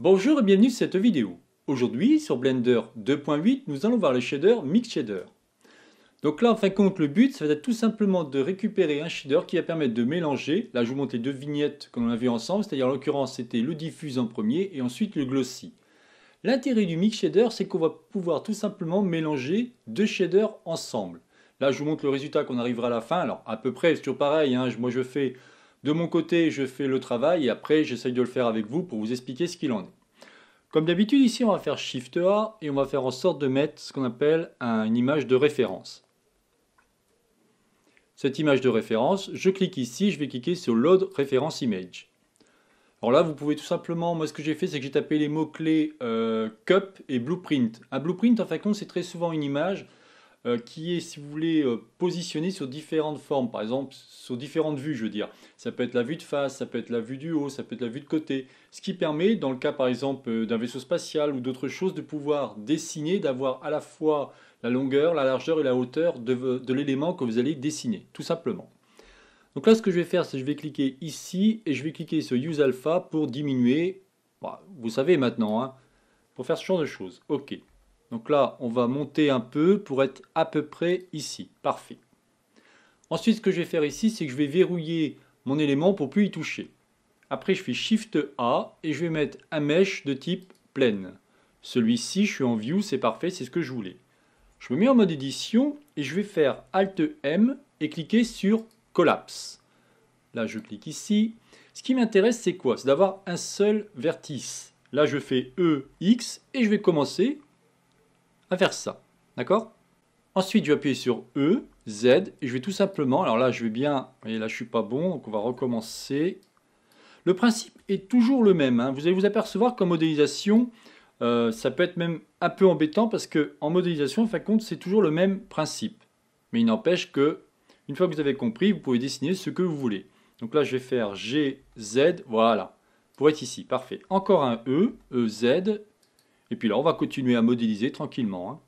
Bonjour et bienvenue sur cette vidéo. Aujourd'hui, sur Blender 2.8, nous allons voir le shader Mix Shader. Donc là, en fin de compte, le but, ça va être tout simplement de récupérer un shader qui va permettre de mélanger. Là, je vous montre les deux vignettes que l'on a vues ensemble, c'est-à-dire en l'occurrence, c'était le diffuse en premier et ensuite le glossy. L'intérêt du Mix Shader, c'est qu'on va pouvoir tout simplement mélanger deux shaders ensemble. Là, je vous montre le résultat qu'on arrivera à la fin. Alors, à peu près, c'est toujours pareil. Hein. Moi, je fais de mon côté, je fais le travail et après, j'essaye de le faire avec vous pour vous expliquer ce qu'il en est. Comme d'habitude, ici, on va faire Shift A et on va faire en sorte de mettre ce qu'on appelle une image de référence. Cette image de référence, je clique ici, je vais cliquer sur Load Reference Image. Alors là, vous pouvez tout simplement, moi ce que j'ai fait, c'est que j'ai tapé les mots-clés euh, Cup et Blueprint. Un blueprint, en fait, c'est très souvent une image euh, qui est, si vous voulez, euh, positionné sur différentes formes, par exemple sur différentes vues, je veux dire. Ça peut être la vue de face, ça peut être la vue du haut, ça peut être la vue de côté. Ce qui permet, dans le cas par exemple euh, d'un vaisseau spatial ou d'autres choses, de pouvoir dessiner, d'avoir à la fois la longueur, la largeur et la hauteur de, l'élément que vous allez dessiner, tout simplement. Donc là, ce que je vais faire, c'est que je vais cliquer ici et je vais cliquer sur Use Alpha pour diminuer, bah, vous savez maintenant, hein, pour faire ce genre de choses. OK. Donc là, on va monter un peu pour être à peu près ici. Parfait. Ensuite, ce que je vais faire ici, c'est que je vais verrouiller mon élément pour plus y toucher. Après, je fais Shift A et je vais mettre un mesh de type pleine. Celui-ci, je suis en view, c'est parfait, c'est ce que je voulais. Je me mets en mode édition et je vais faire Alt M et cliquer sur Collapse. Là, je clique ici. Ce qui m'intéresse, c'est quoi C'est d'avoir un seul vertice. Là, je fais E, X et je vais commencer faire ça. D'accord Ensuite, je vais appuyer sur E, Z, et je vais tout simplement, alors là, je vais bien, et là, je suis pas bon, donc on va recommencer. Le principe est toujours le même. Hein. Vous allez vous apercevoir qu'en modélisation, euh, ça peut être même un peu embêtant parce que en modélisation, en fin de compte, c'est toujours le même principe. Mais il n'empêche que, une fois que vous avez compris, vous pouvez dessiner ce que vous voulez. Donc là, je vais faire G, Z, voilà. Pour être ici, parfait. Encore un E, E, Z, et puis là, on va continuer à modéliser tranquillement. Hein.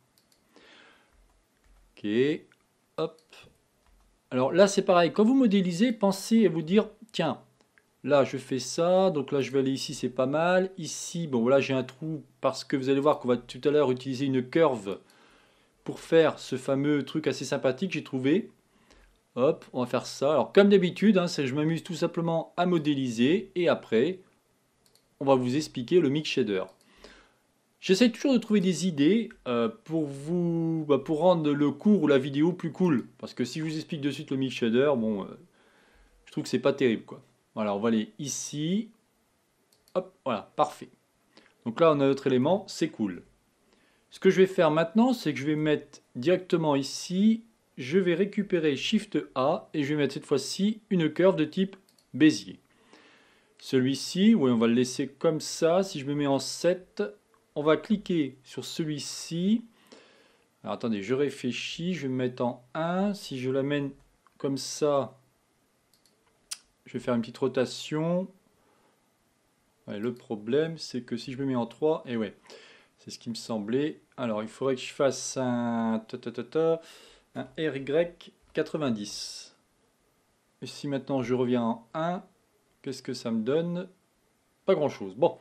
Ok, hop. Alors là, c'est pareil. Quand vous modélisez, pensez à vous dire, tiens, là, je fais ça. Donc là, je vais aller ici, c'est pas mal. Ici, bon, voilà, j'ai un trou parce que vous allez voir qu'on va tout à l'heure utiliser une curve pour faire ce fameux truc assez sympathique que j'ai trouvé. Hop, on va faire ça. Alors comme d'habitude, hein, je m'amuse tout simplement à modéliser et après, on va vous expliquer le mix shader. J'essaie toujours de trouver des idées euh, pour vous, bah, pour rendre le cours ou la vidéo plus cool. Parce que si je vous explique de suite le mix shader, bon, euh, je trouve que c'est pas terrible quoi. Voilà, on va aller ici. Hop, voilà, parfait. Donc là, on a notre élément, c'est cool. Ce que je vais faire maintenant, c'est que je vais mettre directement ici, je vais récupérer Shift A et je vais mettre cette fois-ci une curve de type Bézier. Celui-ci, oui, on va le laisser comme ça. Si je me mets en 7, on va cliquer sur celui-ci. Alors attendez, je réfléchis, je vais me mettre en 1. Si je l'amène comme ça, je vais faire une petite rotation. le problème, c'est que si je me mets en 3, et eh ouais, c'est ce qui me semblait. Alors, il faudrait que je fasse un, ta, un RY 90. Et si maintenant je reviens en 1, qu'est-ce que ça me donne Pas grand-chose. Bon,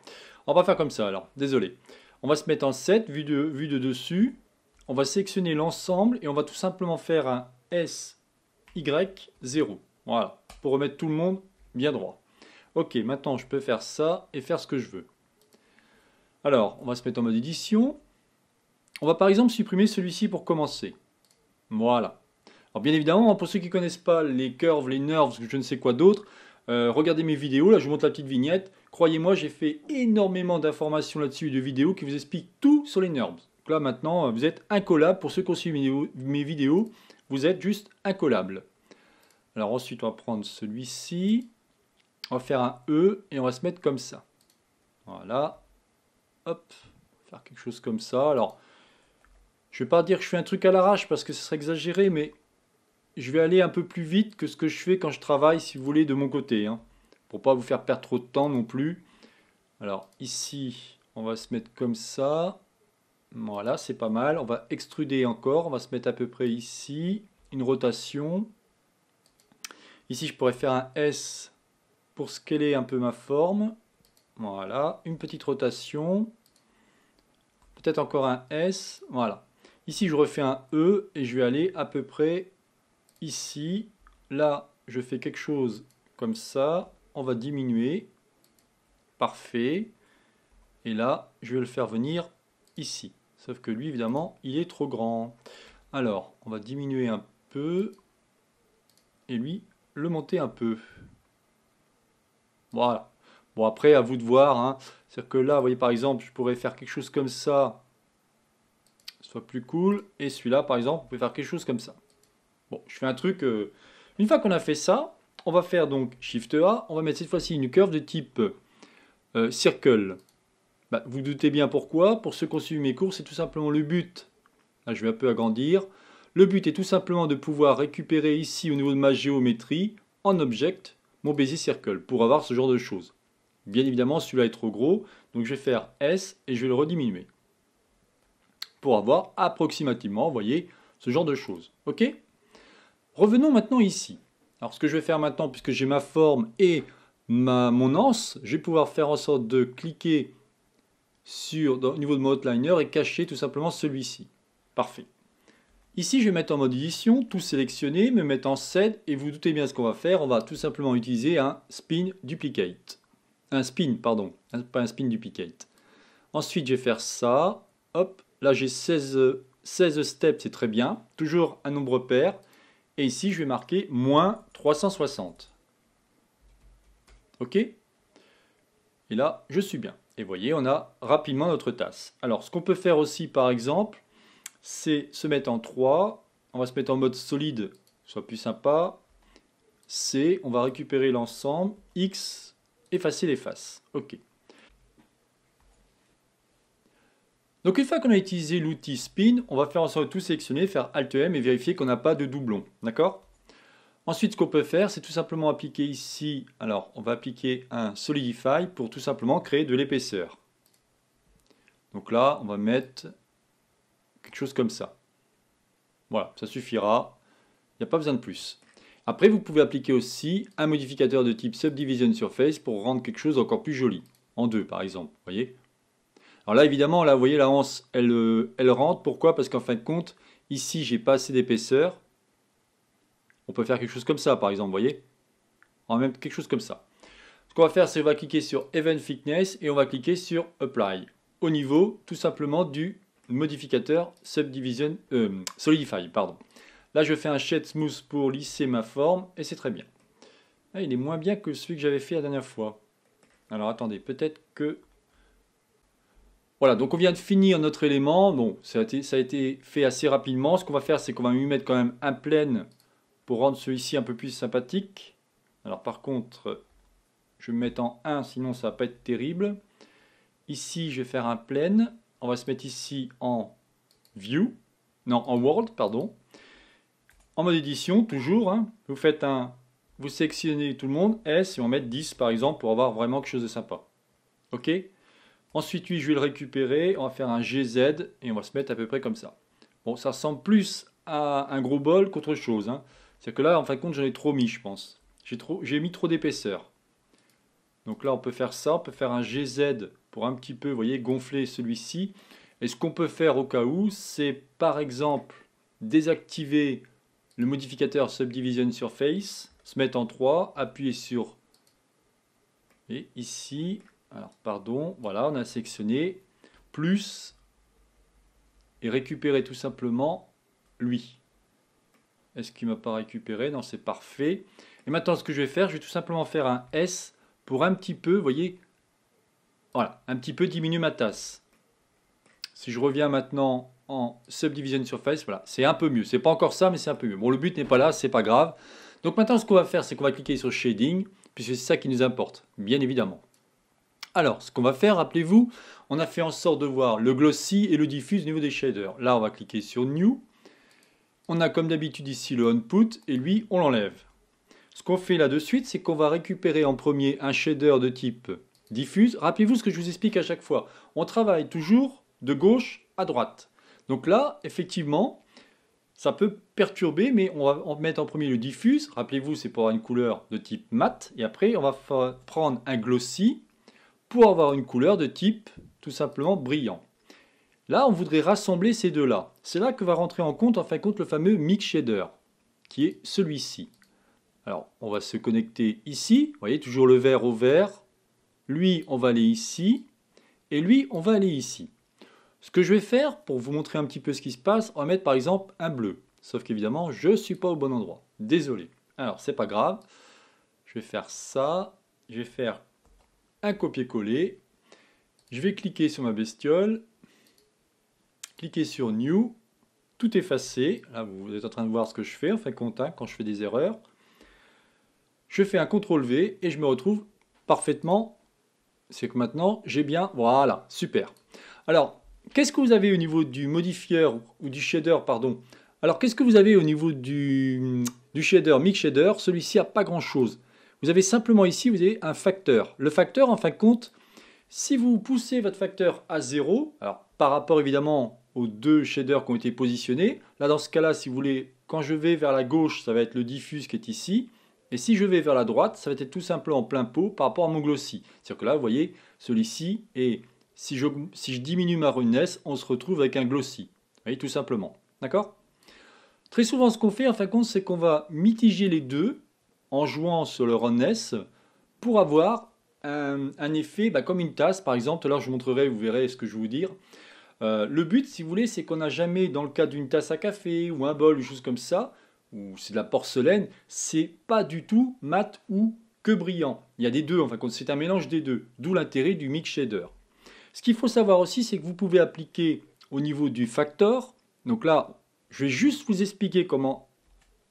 on va faire comme ça alors, désolé. On va se mettre en 7, vue de, de dessus. On va sélectionner l'ensemble et on va tout simplement faire un S, Y, 0. Voilà, pour remettre tout le monde bien droit. Ok, maintenant je peux faire ça et faire ce que je veux. Alors, on va se mettre en mode édition. On va par exemple supprimer celui-ci pour commencer. Voilà. Alors bien évidemment, hein, pour ceux qui ne connaissent pas les curves, les nerves, je ne sais quoi d'autre, euh, regardez mes vidéos, là je vous montre la petite vignette. Croyez-moi, j'ai fait énormément d'informations là-dessus de vidéos qui vous expliquent tout sur les NURBS. Donc là maintenant, vous êtes incollable. Pour ceux qui ont suivi mes vidéos, vous êtes juste incollable. Alors ensuite, on va prendre celui-ci. On va faire un E et on va se mettre comme ça. Voilà. Hop. Faire quelque chose comme ça. Alors, je ne vais pas dire que je fais un truc à l'arrache parce que ce serait exagéré, mais je vais aller un peu plus vite que ce que je fais quand je travaille, si vous voulez, de mon côté. Hein pour pas vous faire perdre trop de temps non plus. Alors ici, on va se mettre comme ça. Voilà, c'est pas mal. On va extruder encore. On va se mettre à peu près ici. Une rotation. Ici, je pourrais faire un S pour scaler un peu ma forme. Voilà, une petite rotation. Peut-être encore un S. Voilà. Ici, je refais un E et je vais aller à peu près ici. Là, je fais quelque chose comme ça on va diminuer. Parfait. Et là, je vais le faire venir ici. Sauf que lui, évidemment, il est trop grand. Alors, on va diminuer un peu. Et lui, le monter un peu. Voilà. Bon, après, à vous de voir. Hein. C'est-à-dire que là, vous voyez, par exemple, je pourrais faire quelque chose comme ça. Soit plus cool. Et celui-là, par exemple, vous pouvez faire quelque chose comme ça. Bon, je fais un truc... Euh, une fois qu'on a fait ça, on va faire donc Shift A, on va mettre cette fois-ci une curve de type euh, circle. Bah, vous doutez bien pourquoi, pour ce qui ont mes cours, c'est tout simplement le but. Là, je vais un peu agrandir. Le but est tout simplement de pouvoir récupérer ici au niveau de ma géométrie, en object, mon Bézier Circle, pour avoir ce genre de choses. Bien évidemment, celui-là est trop gros, donc je vais faire S et je vais le rediminuer. Pour avoir approximativement, vous voyez, ce genre de choses. Ok Revenons maintenant ici. Alors ce que je vais faire maintenant, puisque j'ai ma forme et ma, mon anse, je vais pouvoir faire en sorte de cliquer sur, au niveau de mon outliner et cacher tout simplement celui-ci. Parfait. Ici, je vais mettre en mode édition, tout sélectionner, me mettre en scène et vous, doutez bien ce qu'on va faire. On va tout simplement utiliser un spin duplicate. Un spin, pardon, pas un spin duplicate. Ensuite, je vais faire ça. Hop, là j'ai 16, 16 steps, c'est très bien. Toujours un nombre pair. Et ici, je vais marquer moins 360. OK Et là, je suis bien. Et vous voyez, on a rapidement notre tasse. Alors, ce qu'on peut faire aussi, par exemple, c'est se mettre en 3. On va se mettre en mode solide, soit plus sympa. C, on va récupérer l'ensemble. X, effacer les faces. OK. Donc une fois qu'on a utilisé l'outil spin, on va faire en sorte de tout sélectionner, faire Alt e M et vérifier qu'on n'a pas de doublon. D'accord Ensuite, ce qu'on peut faire, c'est tout simplement appliquer ici, alors on va appliquer un Solidify pour tout simplement créer de l'épaisseur. Donc là, on va mettre quelque chose comme ça. Voilà, ça suffira, il n'y a pas besoin de plus. Après, vous pouvez appliquer aussi un modificateur de type Subdivision Surface pour rendre quelque chose encore plus joli, en deux par exemple, vous voyez alors là, évidemment, là, vous voyez, la hanse, elle, euh, rentre. Pourquoi Parce qu'en fin de compte, ici, j'ai pas assez d'épaisseur. On peut faire quelque chose comme ça, par exemple, vous voyez En même quelque chose comme ça. Ce qu'on va faire, c'est qu'on va cliquer sur Event Thickness et on va cliquer sur Apply au niveau, tout simplement, du modificateur Subdivision euh, Solidify. Pardon. Là, je fais un Shade Smooth pour lisser ma forme et c'est très bien. il est moins bien que celui que j'avais fait la dernière fois. Alors attendez, peut-être que voilà, donc on vient de finir notre élément. Bon, ça a été, ça a été fait assez rapidement. Ce qu'on va faire, c'est qu'on va lui mettre quand même un plein pour rendre celui-ci un peu plus sympathique. Alors par contre, je vais me mettre en 1, sinon ça va pas être terrible. Ici, je vais faire un plein. On va se mettre ici en View. Non, en World, pardon. En mode édition, toujours. Hein. vous faites un... Vous sélectionnez tout le monde, S, et on met 10 par exemple pour avoir vraiment quelque chose de sympa. OK Ensuite, lui, je vais le récupérer, on va faire un GZ et on va se mettre à peu près comme ça. Bon, ça ressemble plus à un gros bol qu'autre chose. Hein. C'est-à-dire que là, en fin de compte, j'en ai trop mis, je pense. J'ai mis trop d'épaisseur. Donc là, on peut faire ça, on peut faire un GZ pour un petit peu, vous voyez, gonfler celui-ci. Et ce qu'on peut faire au cas où, c'est par exemple désactiver le modificateur Subdivision Surface, se mettre en 3, appuyer sur et ici, alors, pardon, voilà, on a sélectionné plus et récupérer tout simplement lui. Est-ce qu'il m'a pas récupéré Non, c'est parfait. Et maintenant, ce que je vais faire, je vais tout simplement faire un S pour un petit peu, vous voyez, voilà, un petit peu diminuer ma tasse. Si je reviens maintenant en Subdivision Surface, voilà, c'est un peu mieux. C'est pas encore ça, mais c'est un peu mieux. Bon, le but n'est pas là, c'est pas grave. Donc maintenant, ce qu'on va faire, c'est qu'on va cliquer sur Shading, puisque c'est ça qui nous importe, bien évidemment. Alors, ce qu'on va faire, rappelez-vous, on a fait en sorte de voir le glossy et le diffuse au niveau des shaders. Là, on va cliquer sur New. On a comme d'habitude ici le Output et lui, on l'enlève. Ce qu'on fait là de suite, c'est qu'on va récupérer en premier un shader de type diffuse. Rappelez-vous ce que je vous explique à chaque fois. On travaille toujours de gauche à droite. Donc là, effectivement, ça peut perturber, mais on va mettre en premier le diffuse. Rappelez-vous, c'est pour avoir une couleur de type Matte. Et après, on va prendre un glossy pour avoir une couleur de type tout simplement brillant. Là, on voudrait rassembler ces deux-là. C'est là que va rentrer en compte, en fin de compte, le fameux mix shader, qui est celui-ci. Alors, on va se connecter ici. Vous voyez, toujours le vert au vert. Lui, on va aller ici. Et lui, on va aller ici. Ce que je vais faire, pour vous montrer un petit peu ce qui se passe, on va mettre par exemple un bleu. Sauf qu'évidemment, je suis pas au bon endroit. Désolé. Alors, c'est pas grave. Je vais faire ça. Je vais faire copier-coller. Je vais cliquer sur ma bestiole, cliquer sur New, tout effacé Là, vous êtes en train de voir ce que je fais, en fait compte, hein, quand je fais des erreurs. Je fais un CTRL-V et je me retrouve parfaitement. C'est que maintenant, j'ai bien... Voilà, super. Alors, qu'est-ce que vous avez au niveau du modifier ou du shader, pardon Alors, qu'est-ce que vous avez au niveau du, du shader, mix shader Celui-ci a pas grand-chose. Vous avez simplement ici, vous avez un facteur. Le facteur, en fin de compte, si vous poussez votre facteur à 0, alors par rapport évidemment aux deux shaders qui ont été positionnés, là dans ce cas-là, si vous voulez, quand je vais vers la gauche, ça va être le diffuse qui est ici, et si je vais vers la droite, ça va être tout simplement en plein pot par rapport à mon glossy. C'est-à-dire que là, vous voyez, celui-ci, et si je, si je diminue ma roughness, on se retrouve avec un glossy. Vous voyez, tout simplement. D'accord Très souvent, ce qu'on fait, en fin de compte, c'est qu'on va mitiger les deux en jouant sur le e S pour avoir un, effet bah, comme une tasse par exemple. Alors je montrerai, vous verrez ce que je vais vous dire. Euh, le but, si vous voulez, c'est qu'on n'a jamais, dans le cas d'une tasse à café ou un bol ou chose comme ça, ou c'est de la porcelaine, c'est pas du tout mat ou que brillant. Il y a des deux, enfin c'est un mélange des deux, d'où l'intérêt du mix shader. Ce qu'il faut savoir aussi, c'est que vous pouvez appliquer au niveau du factor. Donc là, je vais juste vous expliquer comment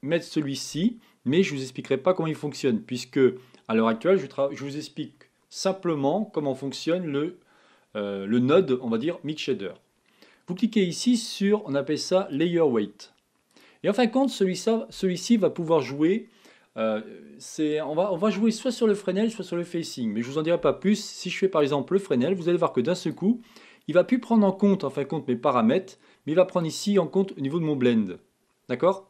mettre celui-ci mais je ne vous expliquerai pas comment il fonctionne, puisque à l'heure actuelle, je, vous explique simplement comment fonctionne le, euh, le node, on va dire, Mix shader. Vous cliquez ici sur, on appelle ça layer weight. Et en fin de compte, celui-ci va pouvoir jouer, euh, on, va, jouer soit sur le Fresnel, soit sur le facing. Mais je ne vous en dirai pas plus. Si je fais par exemple le Fresnel, vous allez voir que d'un seul coup, il va plus prendre en compte, en compte, mes paramètres, mais il va prendre ici en compte au niveau de mon blend. D'accord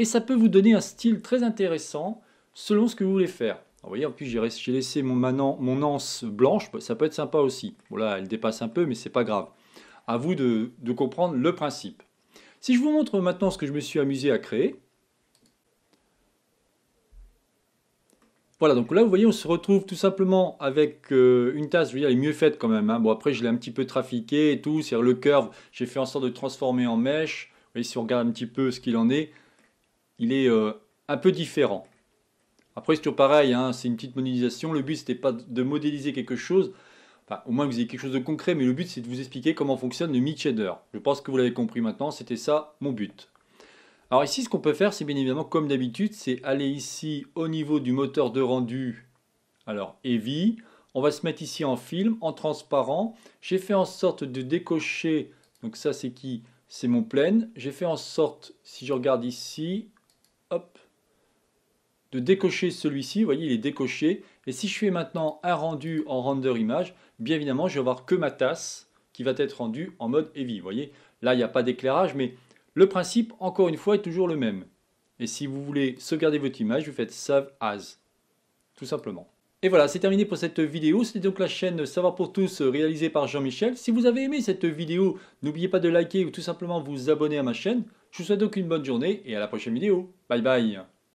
et ça peut vous donner un style très intéressant selon ce que vous voulez faire. vous voyez, en plus j'ai laissé mon, mon anse blanche, bah, ça peut être sympa aussi. Voilà, elle dépasse un peu, mais c'est pas grave. À vous de, comprendre le principe. Si je vous montre maintenant ce que je me suis amusé à créer, Voilà, donc là, vous voyez, on se retrouve tout simplement avec euh, une tasse, je veux dire, elle est mieux faite quand même. Hein. Bon, après, je l'ai un petit peu trafiqué et tout, c'est-à-dire le curve, j'ai fait en sorte de transformer en mèche. Vous voyez, si on regarde un petit peu ce qu'il en est, il est euh, un peu différent. Après, c'est toujours pareil, hein, c'est une petite modélisation. Le but, n'était pas de modéliser quelque chose, au moins vous avez quelque chose de concret, mais le but, c'est de vous expliquer comment fonctionne le mid-shader. Je pense que vous l'avez compris maintenant, c'était ça mon but. Alors ici, ce qu'on peut faire, c'est bien évidemment, comme d'habitude, c'est aller ici au niveau du moteur de rendu, alors Heavy. On va se mettre ici en film, en transparent. J'ai fait en sorte de décocher, donc ça c'est qui C'est mon plein. J'ai fait en sorte, si je regarde ici, de décocher celui-ci. Vous voyez, il est décoché. Et si je fais maintenant un rendu en render image, bien évidemment, je vais avoir que ma tasse qui va être rendue en mode heavy. Vous voyez, là, il n'y a pas d'éclairage, mais le principe, encore une fois, est toujours le même. Et si vous voulez sauvegarder votre image, vous faites Save As, tout simplement. Et voilà, c'est terminé pour cette vidéo. C'était donc la chaîne Savoir pour tous réalisée par Jean-Michel. Si vous avez aimé cette vidéo, n'oubliez pas de liker ou tout simplement vous abonner à ma chaîne. Je vous souhaite donc une bonne journée et à la prochaine vidéo. Bye bye